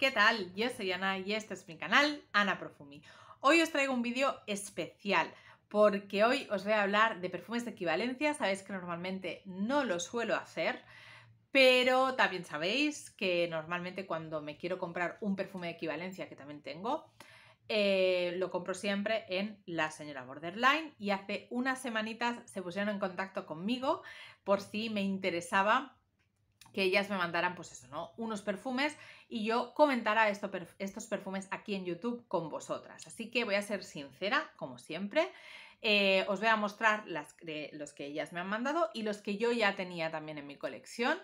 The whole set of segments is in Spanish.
¿qué tal? Yo soy Ana y este es mi canal Ana Profumi. Hoy os traigo un vídeo especial porque hoy os voy a hablar de perfumes de equivalencia. Sabéis que normalmente no lo suelo hacer, pero también sabéis que normalmente cuando me quiero comprar un perfume de equivalencia que también tengo, eh, lo compro siempre en La Señora Borderline y hace unas semanitas se pusieron en contacto conmigo por si me interesaba que ellas me mandaran, pues eso, ¿no? Unos perfumes y yo comentara esto, estos perfumes aquí en YouTube con vosotras. Así que voy a ser sincera, como siempre. Eh, os voy a mostrar las, los que ellas me han mandado y los que yo ya tenía también en mi colección.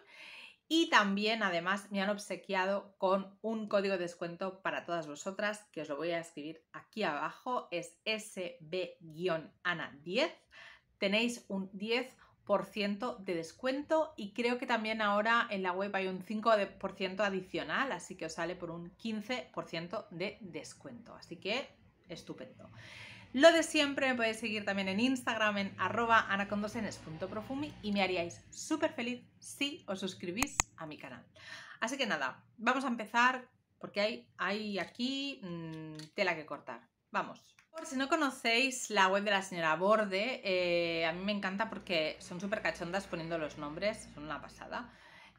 Y también, además, me han obsequiado con un código de descuento para todas vosotras, que os lo voy a escribir aquí abajo. Es SB-ANA10. Tenéis un 10 de descuento y creo que también ahora en la web hay un 5% adicional, así que os sale por un 15% de descuento. Así que estupendo. Lo de siempre, me podéis seguir también en Instagram en arroba anacondosenes.profumi y me haríais súper feliz si os suscribís a mi canal. Así que nada, vamos a empezar porque hay, hay aquí mm, tela que cortar. Vamos. Por si no conocéis la web de la señora Borde, eh, a mí me encanta porque son súper cachondas poniendo los nombres, son una pasada.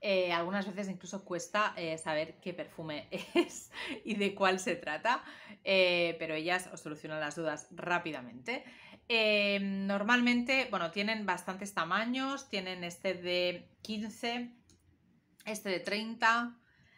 Eh, algunas veces incluso cuesta eh, saber qué perfume es y de cuál se trata, pero ellas os solucionan las dudas rápidamente. normalmente, bueno, tienen bastantes tamaños, tienen este de 15, este de 30,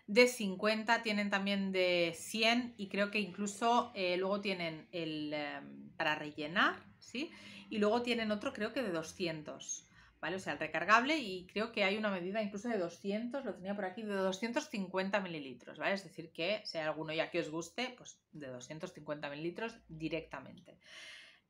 de 50, tienen también de 100 y creo que incluso eh, luego tienen el em, para rellenar, ¿sí? Y luego tienen otro creo que de 200, ¿vale? O sea, el recargable y creo que hay una medida incluso de 200, lo tenía por aquí, de 250 mililitros, ¿vale? Es decir, que si hay alguno ya que os guste, pues de 250 mililitros directamente.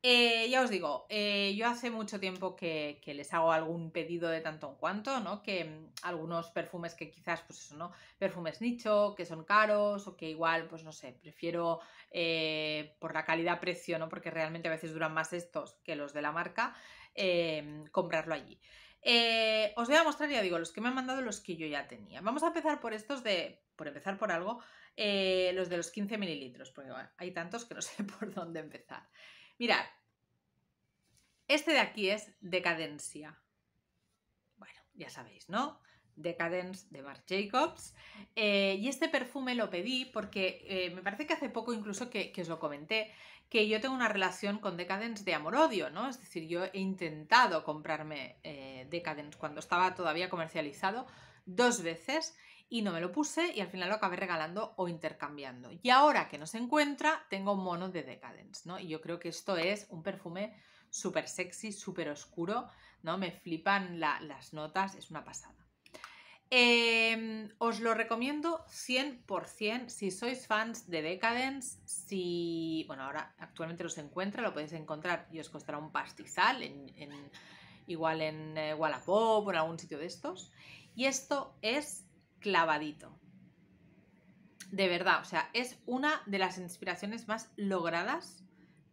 Eh, ya os digo, eh, yo hace mucho tiempo que, les hago algún pedido de tanto en cuanto, ¿no? Que mm, algunos perfumes que quizás, pues eso, ¿no? Perfumes nicho, que son caros o que igual, pues no sé, prefiero eh, por la calidad-precio, ¿no? Porque realmente a veces duran más estos que los de la marca, em, comprarlo allí. os voy a mostrar, ya digo, los que me han mandado los que yo ya tenía. Vamos a empezar por estos de, por empezar por algo, los de los 15 mililitros, porque hay tantos que no sé por dónde empezar. Mirad, este de aquí es decadencia. Bueno, ya sabéis, ¿no? Decadence de Marc Jacobs. Eh, y este perfume lo pedí porque eh, me parece que hace poco incluso que, os lo comenté, que yo tengo una relación con Decadence de amor-odio, ¿no? Es decir, yo he intentado comprarme eh, Decadence cuando estaba todavía comercializado dos veces y no me lo puse y al final lo acabé regalando o intercambiando. Y ahora que no se encuentra, tengo mono de Decadence, ¿no? Y yo creo que esto es un perfume súper sexy, súper oscuro, ¿no? Me flipan las notas, es una pasada. Em, os lo recomiendo 100% si sois fans de Decadence, si, bueno, ahora actualmente los encuentra, lo podéis encontrar y os costará un pastizal, en, igual en eh, Wallapop o en algún sitio de estos. Y esto es clavadito. De verdad, o sea, es una de las inspiraciones más logradas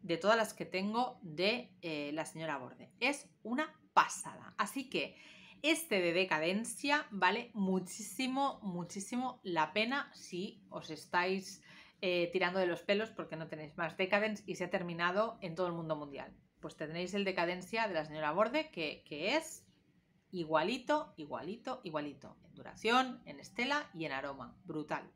de todas las que tengo de eh, la señora Borde. Es una pasada. Así que este de decadencia vale muchísimo, muchísimo la pena si os estáis eh, tirando de los pelos porque no tenéis más decadence y se ha terminado en todo el mundo mundial. Pues tendréis el decadencia de la señora Borde, que es Igualito, igualito, igualito. En duración, en estela y en aroma. Brutal.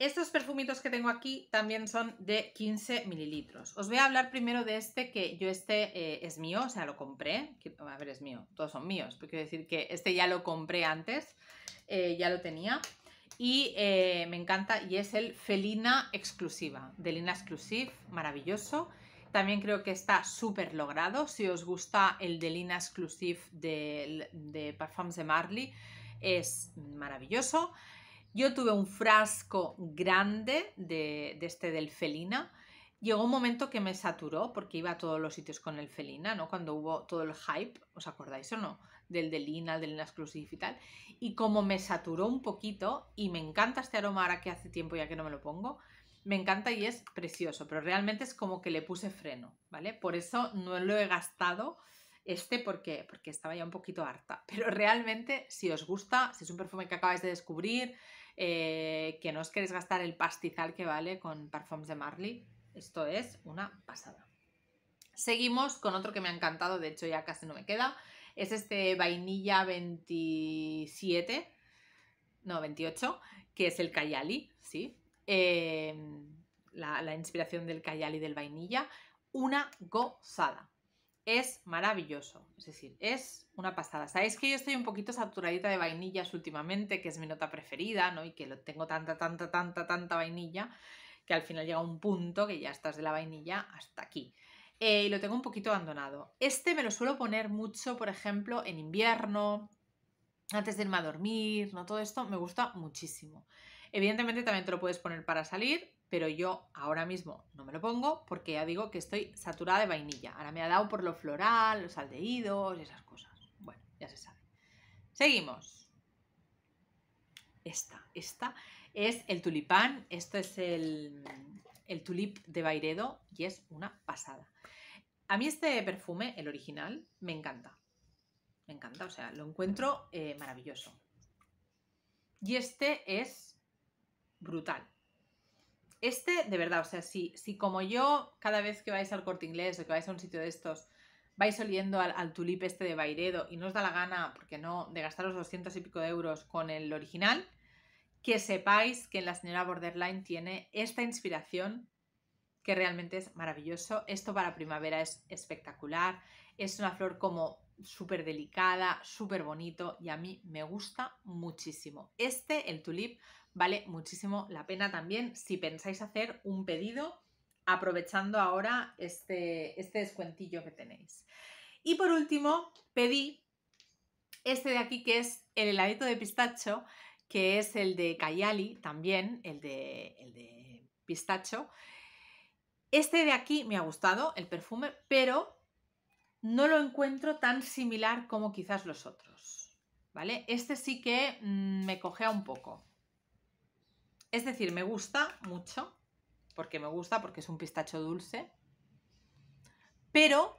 Estos perfumitos que tengo aquí también son de 15 mililitros. Os voy a hablar primero de este, que yo este eh, es mío, o sea, lo compré. A ver, es mío, todos son míos, pero quiero decir que este ya lo compré antes, eh, ya lo tenía. Y eh, me encanta, y es el Felina Exclusiva, de Lina Exclusive, maravilloso. También creo que está súper logrado. Si os gusta el de Lina Exclusive de, Parfums de Marley, es maravilloso. Yo tuve un frasco grande de, este del Felina. Llegó un momento que me saturó porque iba a todos los sitios con el Felina, ¿no? Cuando hubo todo el hype, ¿os acordáis o no? Del de Lina, del Exclusive y tal. Y como me saturó un poquito, y me encanta este aroma ahora que hace tiempo ya que no me lo pongo, me encanta y es precioso, pero realmente es como que le puse freno, ¿vale? Por eso no lo he gastado este porque, porque estaba ya un poquito harta. Pero realmente, si os gusta, si es un perfume que acabáis de descubrir, eh, que no os queréis gastar el pastizal que vale con perfumes de Marley, esto es una pasada. Seguimos con otro que me ha encantado, de hecho ya casi no me queda, es este vainilla 27, no 28, que es el Cayali, ¿sí? Em, la, inspiración del cayal y del vainilla, una gozada. Es maravilloso, es decir, es una pasada. Sabéis que yo estoy un poquito saturadita de vainillas últimamente, que es mi nota preferida, ¿no? Y que lo tengo tanta, tanta, tanta, tanta vainilla, que al final llega un punto que ya estás de la vainilla hasta aquí. Eh, y lo tengo un poquito abandonado. Este me lo suelo poner mucho, por ejemplo, en invierno, antes de irme a dormir, ¿no? Todo esto me gusta muchísimo. Evidentemente también te lo puedes poner para salir, pero yo ahora mismo no me lo pongo porque ya digo que estoy saturada de vainilla. Ahora me ha dado por lo floral, los aldeídos, y esas cosas. Bueno, ya se sabe. Seguimos. Esta, esta es el tulipán. Esto es el, tulip de Bairedo y es una pasada. A mí este perfume, el original, me encanta. Me encanta, o sea, lo encuentro eh, maravilloso. Y este es brutal. Este, de verdad, o sea, si, si como yo, cada vez que vais al corte inglés o que vais a un sitio de estos, vais oliendo al, tulip este de Bairedo y no os da la gana, porque no, de gastar los 200 y pico de euros con el original, que sepáis que en la señora Borderline tiene esta inspiración que realmente es maravilloso. Esto para primavera es espectacular. Es una flor como súper delicada, súper bonito y a mí me gusta muchísimo. Este, el tulip, vale muchísimo la pena también si pensáis hacer un pedido aprovechando ahora este, este, descuentillo que tenéis. Y por último, pedí este de aquí que es el heladito de pistacho, que es el de Cayali también, el de, el de pistacho. Este de aquí me ha gustado, el perfume, pero no lo encuentro tan similar como quizás los otros, ¿vale? Este sí que mm, me cogea un poco. Es decir, me gusta mucho, porque me gusta, porque es un pistacho dulce. Pero,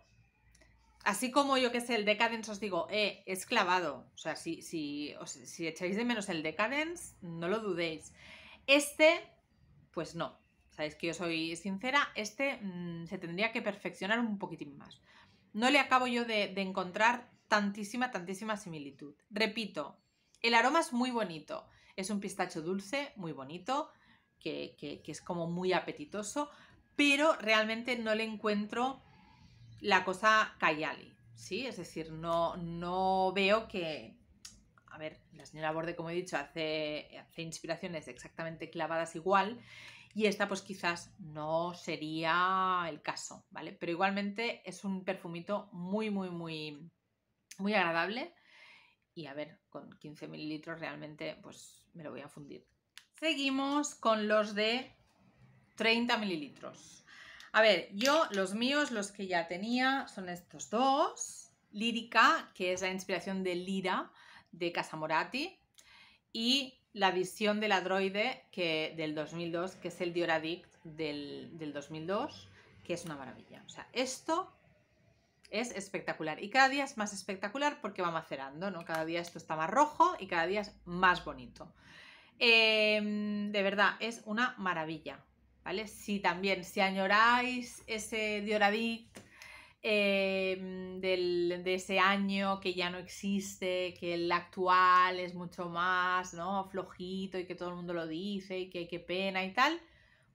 así como yo que sé, el Decadence os digo, eh, es clavado. O sea, si, echáis de menos el Decadence, no lo dudéis. Este, pues no. Sabéis que yo soy sincera, este mm, se tendría que perfeccionar un poquitín más. No le acabo yo de encontrar tantísima, tantísima similitud. Repito, el aroma es muy bonito. Es un pistacho dulce, muy bonito, que, es como muy apetitoso, pero realmente no le encuentro la cosa Cayali, ¿sí? Es decir, no, no veo que... A ver, la señora Borde, como he dicho, hace, hace inspiraciones exactamente clavadas igual y esta pues quizás no sería el caso, ¿vale? Pero igualmente es un perfumito muy, muy, muy, muy agradable y a ver, con 15 mililitros realmente pues me lo voy a fundir. Seguimos con los de 30 mililitros. A ver, yo los míos, los que ya tenía, son estos dos. Lírica, que es la inspiración de Lira, de Casamorati. Y la visión del droide que, del 2002, que es el Dioradict del, del 2002, que es una maravilla. O sea, esto es espectacular. Y cada día es más espectacular porque va macerando, ¿no? Cada día esto está más rojo y cada día es más bonito. Em, de verdad, es una maravilla. ¿Vale? Si también, si añoráis ese Dioradic em, de ese año que ya no existe, que el actual es mucho más ¿no? flojito y que todo el mundo lo dice y que qué pena y tal,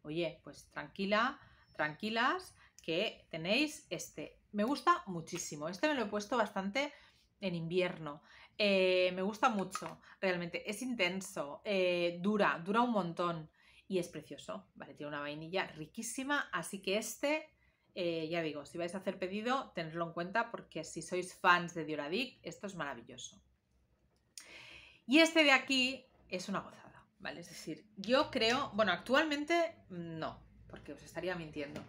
oye, pues tranquila, tranquilas, que tenéis este me gusta muchísimo. Este me lo he puesto bastante en invierno. Eh, me gusta mucho, realmente. Es intenso, eh, dura, dura un montón y es precioso. Vale, tiene una vainilla riquísima, así que este, eh, ya digo, si vais a hacer pedido, tenedlo en cuenta porque si sois fans de Dioradic, esto es maravilloso. Y este de aquí es una gozada, ¿vale? Es decir, yo creo, bueno, actualmente mm, no, porque os estaría mintiendo.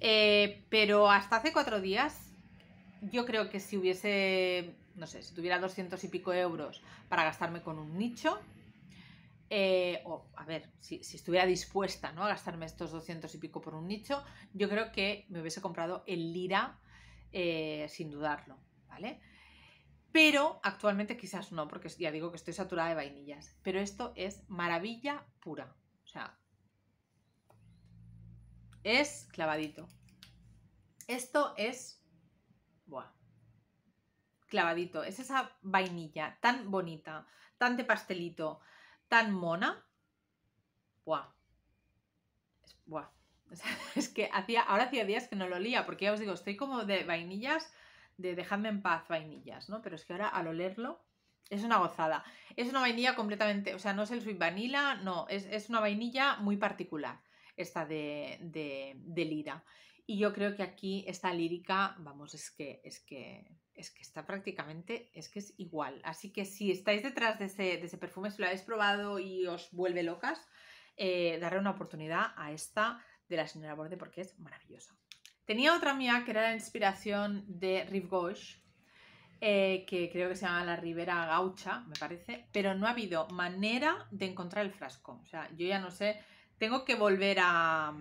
Eh, pero hasta hace cuatro días, yo creo que si hubiese, no sé, si tuviera 200 y pico euros para gastarme con un nicho, eh, o a ver, si, estuviera dispuesta a gastarme estos 200 y pico por un nicho, yo creo que me hubiese comprado el Lira eh, sin dudarlo, ¿vale? Pero actualmente quizás no, porque ya digo que estoy saturada de vainillas. Pero esto es maravilla pura es clavadito. Esto es... Buah. Clavadito. Es esa vainilla tan bonita, tan de pastelito, tan mona. Buah. Es, buah. es que hacía, ahora hacía días que no lo olía, porque ya os digo, estoy como de vainillas, de dejadme en paz vainillas, ¿no? Pero es que ahora al olerlo es una gozada. Es una vainilla completamente, o sea, no es el sweet vanilla, no, es, es una vainilla muy particular esta de, de, Lira. Y yo creo que aquí esta lírica, vamos, es que, es que, es que está prácticamente, es que es igual. Así que si estáis detrás de ese, perfume, si lo habéis probado y os vuelve locas, eh, daré una oportunidad a esta de la señora Borde porque es maravillosa. Tenía otra mía que era la inspiración de Rive Gauche, eh, que creo que se llama la Ribera Gaucha, me parece, pero no ha habido manera de encontrar el frasco. O sea, yo ya no sé tengo que volver a,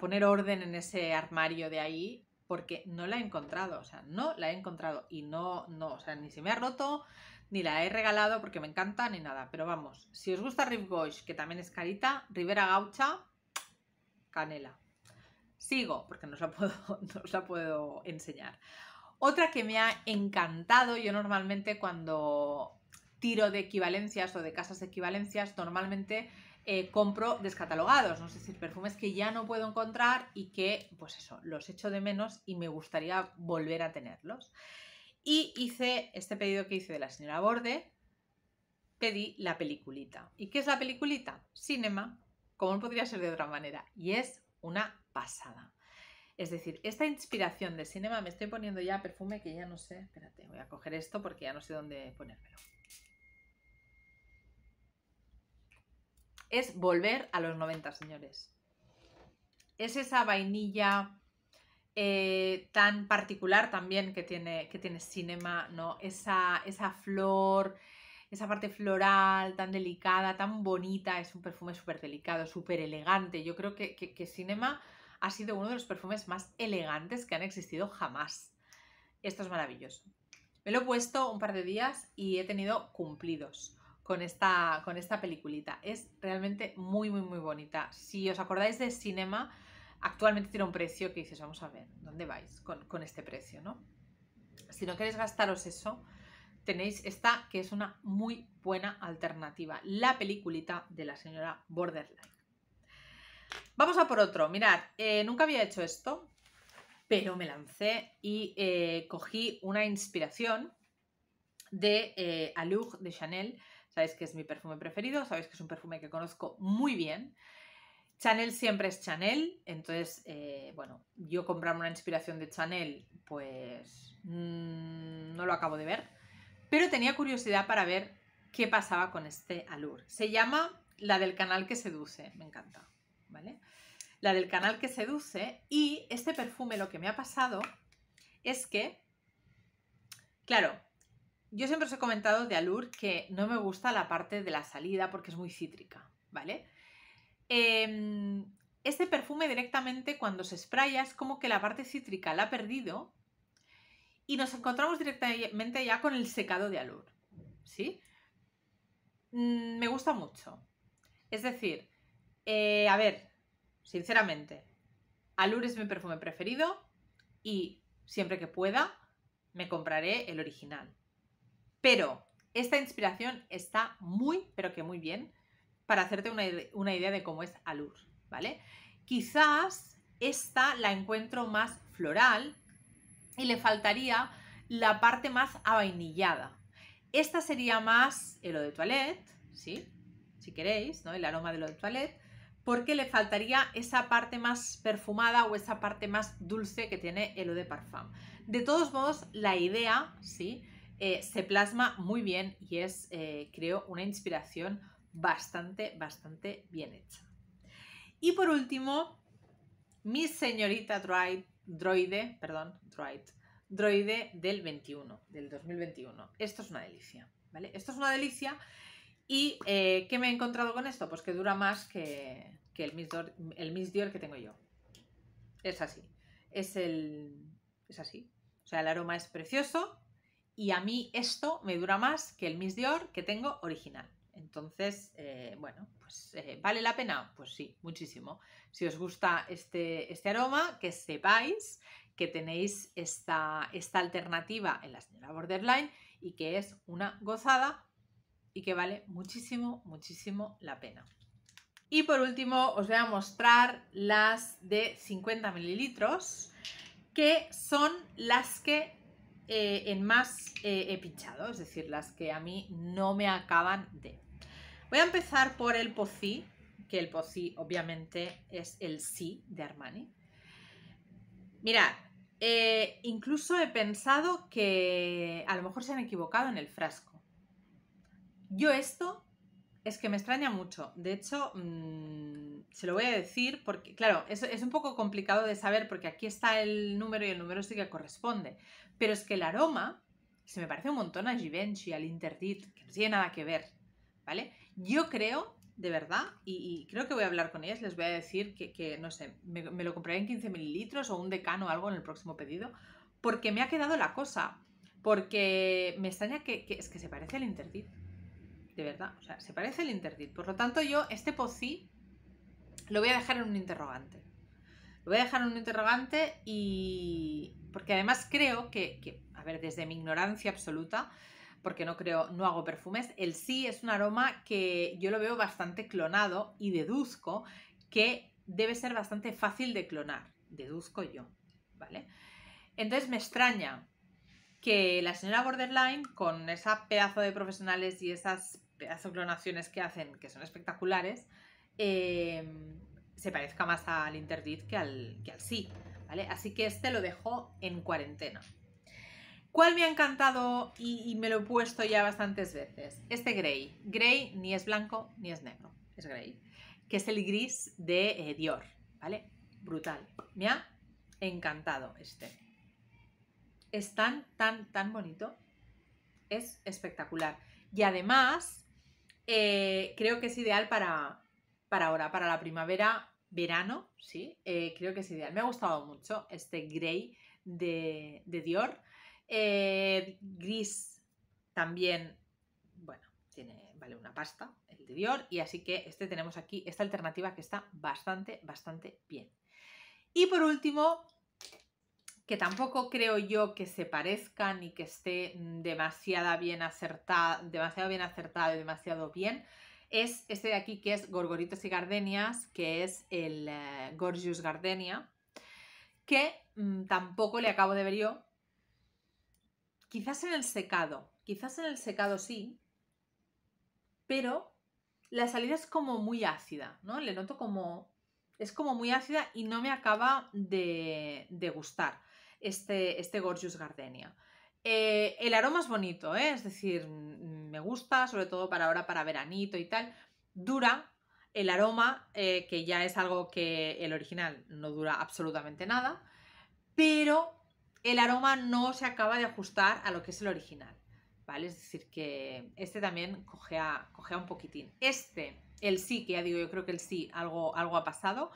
poner orden en ese armario de ahí porque no la he encontrado, o sea, no la he encontrado y no, no, o sea, ni se me ha roto, ni la he regalado porque me encanta, ni nada. Pero vamos, si os gusta Riff Gauche, que también es carita, Rivera Gaucha, canela. Sigo, porque no la puedo, no la puedo enseñar. Otra que me ha encantado, yo normalmente cuando tiro de equivalencias o de casas de equivalencias, normalmente eh, compro descatalogados, ¿no? sé si perfumes que ya no puedo encontrar y que, pues eso, los echo de menos y me gustaría volver a tenerlos. Y hice este pedido que hice de la señora Borde, pedí la peliculita. ¿Y qué es la peliculita? Cinema, como podría ser de otra manera, y es una pasada. Es decir, esta inspiración de cinema, me estoy poniendo ya perfume que ya no sé, espérate, voy a coger esto porque ya no sé dónde ponérmelo. es volver a los 90, señores. Es esa vainilla eh, tan particular también que tiene, que tiene Cinema, ¿no? Esa, esa flor, esa parte floral tan delicada, tan bonita. Es un perfume súper delicado, súper elegante. Yo creo que, que, que Cinema ha sido uno de los perfumes más elegantes que han existido jamás. Esto es maravilloso. Me lo he puesto un par de días y he tenido cumplidos con esta, con esta peliculita. Es realmente muy, muy, muy bonita. Si os acordáis de Cinema, actualmente tiene un precio que dices, vamos a ver, ¿dónde vais con, este precio? ¿no? Si no queréis gastaros eso, tenéis esta que es una muy buena alternativa, la peliculita de la señora Borderline. Vamos a por otro. Mirad, eh, nunca había hecho esto, pero me lancé y eh, cogí una inspiración de eh, de Chanel, Sabéis que es mi perfume preferido, sabéis que es un perfume que conozco muy bien. Chanel siempre es Chanel, entonces, eh, bueno, yo comprarme una inspiración de Chanel, pues mm, no lo acabo de ver, pero tenía curiosidad para ver qué pasaba con este alur. Se llama la del canal que seduce, me encanta, ¿vale? La del canal que seduce y este perfume lo que me ha pasado es que, claro, yo siempre os he comentado de Alur que no me gusta la parte de la salida porque es muy cítrica, ¿vale? Em, este perfume directamente cuando se spraya es como que la parte cítrica la ha perdido y nos encontramos directamente ya con el secado de Alur, ¿sí? Mm, me gusta mucho. Es decir, eh, a ver, sinceramente, Alur es mi perfume preferido y siempre que pueda me compraré el original. Pero esta inspiración está muy, pero que muy bien para hacerte una, idea de cómo es Alur, ¿vale? Quizás esta la encuentro más floral y le faltaría la parte más avainillada. Esta sería más el o de toilette, ¿sí? Si queréis, ¿no? El aroma del o de toilette, porque le faltaría esa parte más perfumada o esa parte más dulce que tiene el o de parfum. De todos modos, la idea, ¿sí? Eh, se plasma muy bien y es, eh, creo, una inspiración bastante, bastante bien hecha. Y por último, mi señorita droid, droide, perdón, droid, droide del 21, del 2021. Esto es una delicia, ¿vale? Esto es una delicia. ¿Y que eh, qué me he encontrado con esto? Pues que dura más que, el, Miss Dior, el Miss Dior que tengo yo. Es así. Es el... Es así. O sea, el aroma es precioso, y a mí esto me dura más que el Miss Dior que tengo original. Entonces, eh, bueno, pues eh, ¿vale la pena? Pues sí, muchísimo. Si os gusta este, este aroma, que sepáis que tenéis esta, esta alternativa en la señora Borderline y que es una gozada y que vale muchísimo, muchísimo la pena. Y por último os voy a mostrar las de 50 mililitros, que son las que eh, en más eh, he pinchado, es decir, las que a mí no me acaban de. Voy a empezar por el Pocí que el Pocí obviamente es el sí de Armani. Mirad, eh, incluso he pensado que a lo mejor se han equivocado en el frasco. Yo esto es que me extraña mucho. De hecho, mm, se lo voy a decir porque, claro, es, es, un poco complicado de saber porque aquí está el número y el número sí que corresponde. Pero es que el aroma se me parece un montón a Givenchy, al Interdit, que no tiene nada que ver, ¿vale? Yo creo, de verdad, y, creo que voy a hablar con ellas, les voy a decir que, no sé, me, lo compraré en 15 mililitros o un decano o algo en el próximo pedido, porque me ha quedado la cosa, porque me extraña que, es que se parece al Interdit, de verdad, o sea, se parece al Interdit. Por lo tanto, yo, este pocí lo voy a dejar en un interrogante. Lo voy a dejar en un interrogante y... Porque además creo que, a ver, desde mi ignorancia absoluta, porque no creo, no hago perfumes, el sí es un aroma que yo lo veo bastante clonado y deduzco que debe ser bastante fácil de clonar, deduzco yo, ¿vale? Entonces me extraña que la señora Borderline, con esa pedazo de profesionales y esas pedazo clonaciones que hacen, que son espectaculares, Em, se parezca más al interdit que al, que al sí. ¿vale? Así que este lo dejo en cuarentena. ¿Cuál me ha encantado y, me lo he puesto ya bastantes veces? Este grey. Grey ni es blanco ni es negro, es grey. Que es el gris de eh, Dior, ¿vale? Brutal. Me ha encantado este. Es tan, tan, tan bonito. Es espectacular. Y además, eh, creo que es ideal para, para ahora, para la primavera, verano, sí, eh, creo que es ideal. Me ha gustado mucho este grey de, Dior. Eh, gris también, bueno, tiene, vale una pasta, el de Dior, y así que este tenemos aquí, esta alternativa que está bastante, bastante bien. Y por último, que tampoco creo yo que se parezca ni que esté demasiado bien acertado, demasiado bien acertado y demasiado bien, es este de aquí que es Gorgoritos y Gardenias, que es el eh, Gorgeous Gardenia, que mm, tampoco le acabo de ver yo. Quizás en el secado, quizás en el secado sí, pero la salida es como muy ácida, ¿no? Le noto como... Es como muy ácida y no me acaba de, gustar este, este Gorgeous Gardenia. Eh, el aroma es bonito, ¿eh? es decir, mm, me gusta, sobre todo para ahora, para veranito y tal. Dura el aroma, eh, que ya es algo que el original no dura absolutamente nada, pero el aroma no se acaba de ajustar a lo que es el original, ¿vale? Es decir, que este también cogea, un poquitín. Este, el sí, que ya digo, yo creo que el sí, algo, algo ha pasado.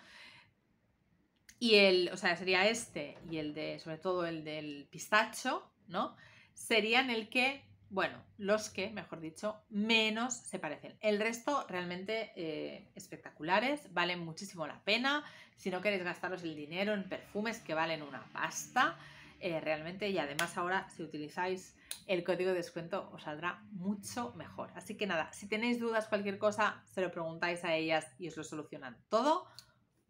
Y el, o sea, sería este y el de, sobre todo el del pistacho, Serían el que, bueno, los que, mejor dicho, menos se parecen. El resto realmente eh, espectaculares, valen muchísimo la pena. Si no queréis gastaros el dinero en perfumes que valen una pasta, eh, realmente, y además ahora si utilizáis el código de descuento os saldrá mucho mejor. Así que nada, si tenéis dudas, cualquier cosa, se lo preguntáis a ellas y os lo solucionan todo.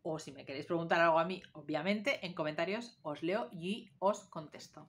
O si me queréis preguntar algo a mí, obviamente, en comentarios os leo y os contesto.